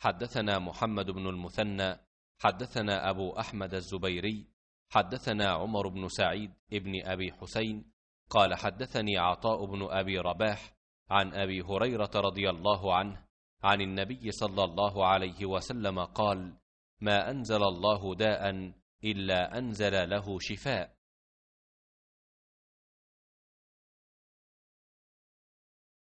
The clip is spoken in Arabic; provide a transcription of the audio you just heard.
حدثنا محمد بن المثنى حدثنا أبو أحمد الزبيري حدثنا عمر بن سعيد ابن أبي حسين قال حدثني عطاء بن أبي رباح عن أبي هريرة رضي الله عنه عن النبي صلى الله عليه وسلم قال ما أنزل الله داء إلا أنزل له شفاء